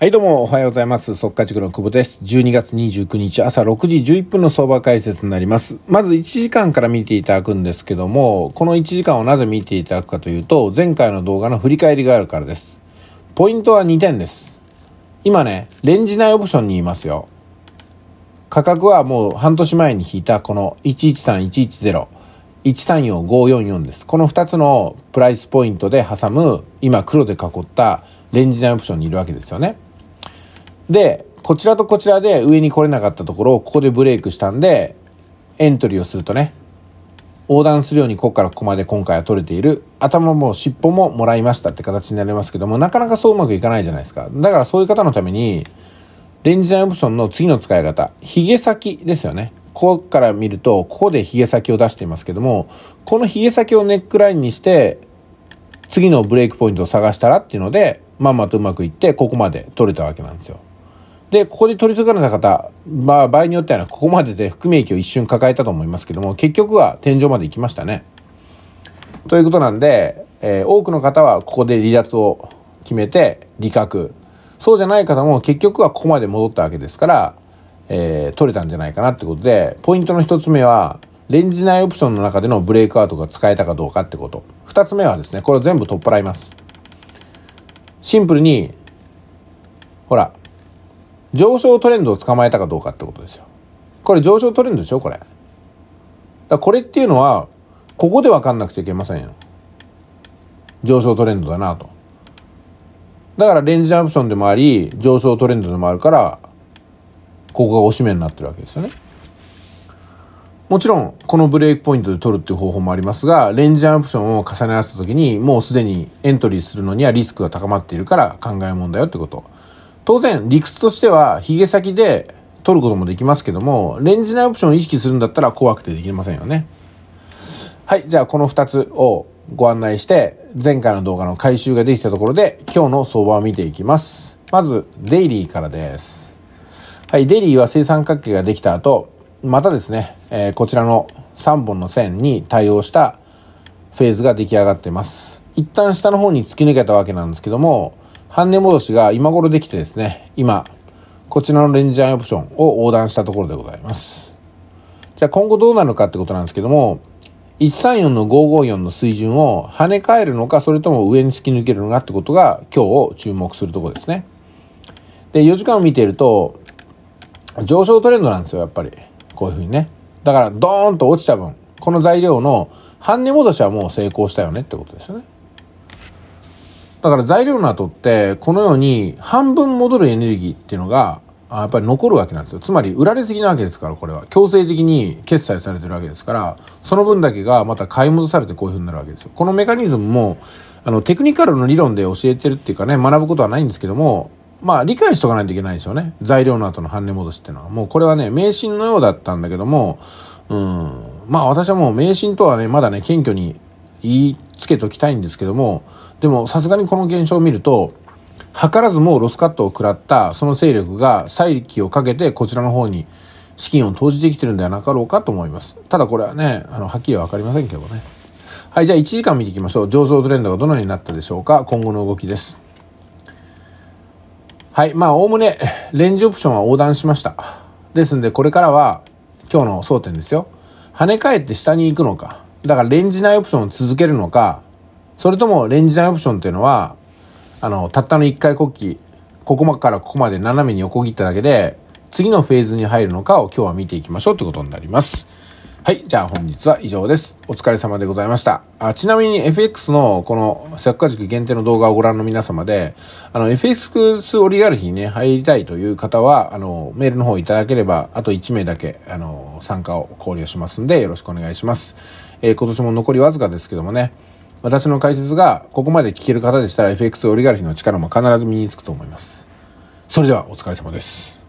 はい、どうもおはようございます。速価塾の久保です。12月29日朝6時11分の相場解説になります。まず1時間から見ていただくんですけども、この1時間をなぜ見ていただくかというと、前回の動画の振り返りがあるからです。ポイントは2点です。今ね、レンジ内オプションにいますよ。価格はもう半年前に引いたこの113110。134544です。この2つのプライスポイントで挟む、今黒で囲ったレンジ内オプションにいるわけですよね。で、こちらとこちらで上に来れなかったところをここでブレイクしたんで、エントリーをするとね、横断するようにここからここまで今回は取れている、頭も尻尾ももらいましたって形になりますけども、なかなかそううまくいかないじゃないですか。だからそういう方のために、レンジンオプションの次の使い方、髭先ですよね。ここから見ると、ここで髭先を出していますけども、この髭先をネックラインにして、次のブレイクポイントを探したらっていうので、まんまとうまくいって、ここまで取れたわけなんですよ。で、ここで取り付かれた方、まあ、場合によっては、ね、ここまでで含み益を一瞬抱えたと思いますけども、結局は天井まで行きましたね。ということなんで、えー、多くの方はここで離脱を決めて、利確。そうじゃない方も結局はここまで戻ったわけですから、えー、取れたんじゃないかなってことで、ポイントの一つ目は、レンジ内オプションの中でのブレイクアウトが使えたかどうかってこと。二つ目はですね、これを全部取っ払います。シンプルに、ほら、上昇トレンドを捕まえたかどうかってことですよ。これ上昇トレンドでしょこれ。だこれっていうのは、ここで分かんなくちゃいけませんよ。上昇トレンドだなと。だからレンジアプションでもあり、上昇トレンドでもあるから、ここが押し目になってるわけですよね。もちろん、このブレイクポイントで取るっていう方法もありますが、レンジアプションを重ね合わせた時に、もうすでにエントリーするのにはリスクが高まっているから考えもんだよってこと。当然理屈としてはヒゲ先で取ることもできますけどもレンジ内オプションを意識するんだったら怖くてできませんよねはいじゃあこの2つをご案内して前回の動画の回収ができたところで今日の相場を見ていきますまずデイリーからですはいデイリーは正三角形ができた後またですね、えー、こちらの3本の線に対応したフェーズが出来上がっています一旦下の方に突き抜けたわけなんですけども半値戻しが今頃できてですね、今、こちらのレンジャーオプションを横断したところでございます。じゃあ今後どうなるかってことなんですけども、134の554の水準を跳ね返るのか、それとも上に突き抜けるのかってことが今日を注目するところですね。で、4時間を見ていると、上昇トレンドなんですよ、やっぱり。こういうふうにね。だから、ドーンと落ちた分、この材料の半値戻しはもう成功したよねってことですよね。だから材料の後って、このように半分戻るエネルギーっていうのが、やっぱり残るわけなんですよ。つまり、売られすぎなわけですから、これは。強制的に決済されてるわけですから、その分だけがまた買い戻されてこういうふうになるわけですよ。このメカニズムも、あの、テクニカルの理論で教えてるっていうかね、学ぶことはないんですけども、まあ、理解しとかないといけないですよね。材料の後の半値戻しっていうのは。もうこれはね、迷信のようだったんだけども、うん。まあ私はもう迷信とはね、まだね、謙虚に言いつけときたいんですけどもでもさすがにこの現象を見ると図らずもロスカットを食らったその勢力が再起をかけてこちらの方に資金を投じてきてるんではなかろうかと思いますただこれはねあのはっきりは分かりませんけどねはいじゃあ1時間見ていきましょう上昇トレンドがどのようになったでしょうか今後の動きですはいまあおおむねレンジオプションは横断しましたですんでこれからは今日の争点ですよ跳ね返って下に行くのかだからレンジ内オプションを続けるのか、それともレンジ内オプションっていうのは、あの、たったの1回国旗、ここからここまで斜めに横切っただけで、次のフェーズに入るのかを今日は見ていきましょうってことになります。はい。じゃあ本日は以上です。お疲れ様でございました。あちなみに FX のこの作家塾限定の動画をご覧の皆様で、あの FX オリガルヒにね、入りたいという方は、あの、メールの方いただければ、あと1名だけ、あの、参加を考慮しますんで、よろしくお願いします。えー、今年も残りわずかですけどもね、私の解説がここまで聞ける方でしたら FX オリガルヒの力も必ず身につくと思います。それではお疲れ様です。